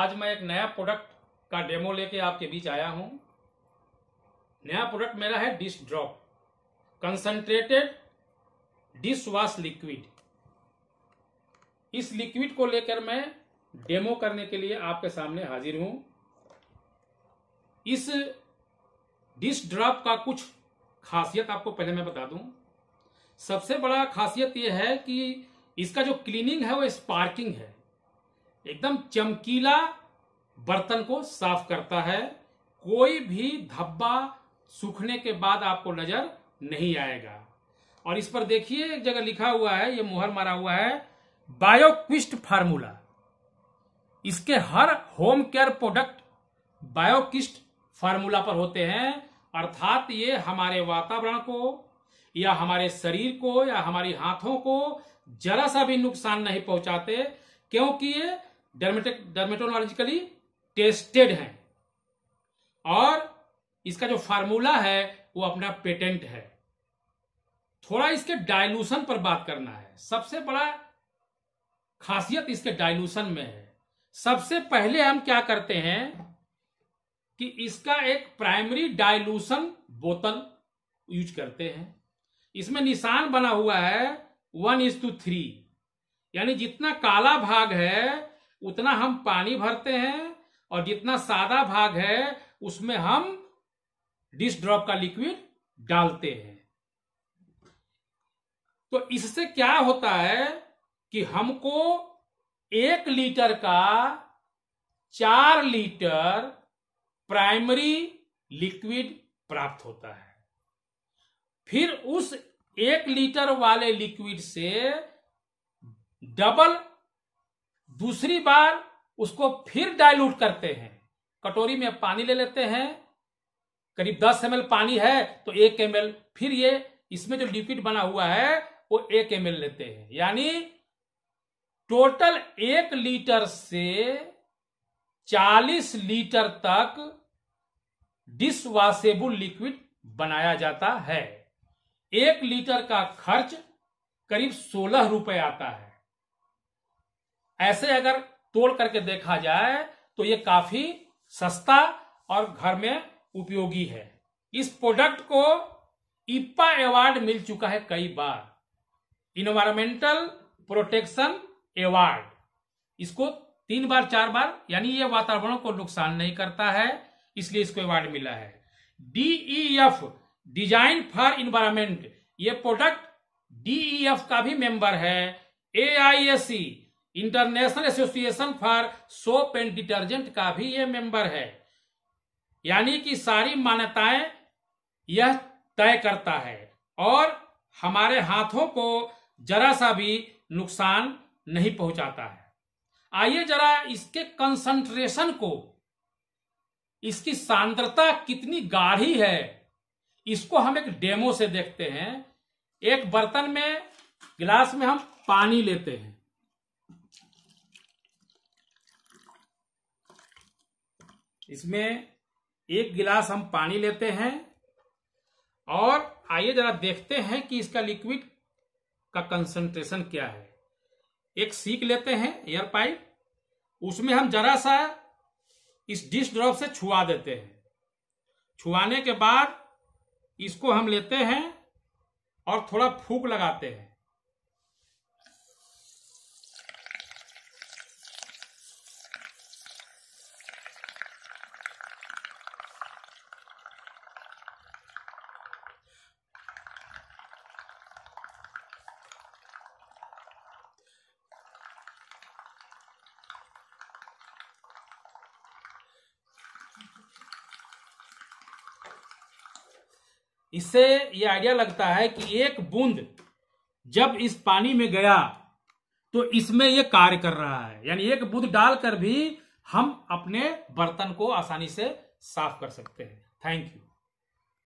आज मैं एक नया प्रोडक्ट का डेमो लेके आपके बीच आया हूं नया प्रोडक्ट मेरा है dish drop concentrated dish wash liquid इस लिक्विड को लेकर मैं डेमो करने के लिए आपके सामने हाजिर हूं इस डिश ड्रॉप का कुछ खासियत आपको पहले मैं बता दूं सबसे बड़ा खासियत यह है कि इसका जो क्लीनिंग है वो स्पार्किंग है एकदम चमकीला बर्तन को साफ करता है कोई भी धब्बा सूखने के बाद आपको नजर नहीं आएगा और इस पर देखिए एक जगह लिखा हुआ है ये मुहर मारा हुआ है बायोक्विस्ट फार्मूला इसके हर home care product Bioquest formula पर होते हैं अर्थात ये हमारे वातावरण को या हमारे शरीर को या हमारी हाथों को जरा सा भी नुकसान नहीं पहुंचाते क्योंकि ये डर्मेटिक डर्मेटोलॉजिकली टेस्टेड है और इसका जो फार्मूला है वो अपना पेटेंट है थोड़ा इसके डाइल्यूशन पर बात करना है सबसे बड़ा खासियत इसके डाइल्यूशन में है सबसे पहले हम क्या करते हैं कि इसका एक प्राइमरी डाइल्यूशन बोतल यूज करते हैं इसमें निशान बना हुआ है वन इज टू थ्री यानी जितना काला भाग है उतना हम पानी भरते हैं और जितना सादा भाग है उसमें हम डिश ड्रॉप का लिक्विड डालते हैं तो इससे क्या होता है कि हमको एक लीटर का चार लीटर प्राइमरी लिक्विड प्राप्त होता है फिर उस एक लीटर वाले लिक्विड से डबल दूसरी बार उसको फिर डाइल्यूट करते हैं कटोरी में पानी ले लेते हैं करीब 10 एम पानी है तो एक एम फिर ये इसमें जो लिक्विड बना हुआ है वो एक एम लेते हैं यानी टोटल एक लीटर से 40 लीटर तक डिसवाशेबल लिक्विड बनाया जाता है एक लीटर का खर्च करीब सोलह रुपए आता है ऐसे अगर तोड़ करके देखा जाए तो ये काफी सस्ता और घर में उपयोगी है इस प्रोडक्ट को इप्पा अवार्ड मिल चुका है कई बार इन्वायरमेंटल प्रोटेक्शन अवार्ड इसको तीन बार चार बार यानी ये वातावरण को नुकसान नहीं करता है इसलिए इसको अवार्ड मिला है डीईएफ डिजाइन फॉर इन्वायरमेंट ये प्रोडक्ट डीईएफ e का भी मेंबर है AISC international association for soap and detergent का भी ये मेंबर है यानी कि सारी मान्यताएं यह तय करता है और हमारे हाथों को जरा सा भी नुकसान नहीं पहुंचाता है आइए जरा इसके कंसंट्रेशन को इसकी सांद्रता कितनी गाढ़ी है इसको हम एक डेमो से देखते हैं एक बर्तन में गिलास में हम पानी लेते हैं इसमें एक गिलास हम पानी लेते हैं और आइए जरा देखते हैं कि इसका लिक्विड का कंसंट्रेशन क्या है एक सीख लेते हैं एयर पाइप उसमें हम जरा सा इस डिश ड्रॉप से छुआ देते हैं छुआने के बाद इसको हम लेते हैं और थोड़ा फूक लगाते हैं इससे यह आइडिया लगता है कि एक बूंद जब इस पानी में गया तो इसमें यह कार्य कर रहा है यानी एक बूंद डालकर भी हम अपने बर्तन को आसानी से साफ कर सकते हैं थैंक यू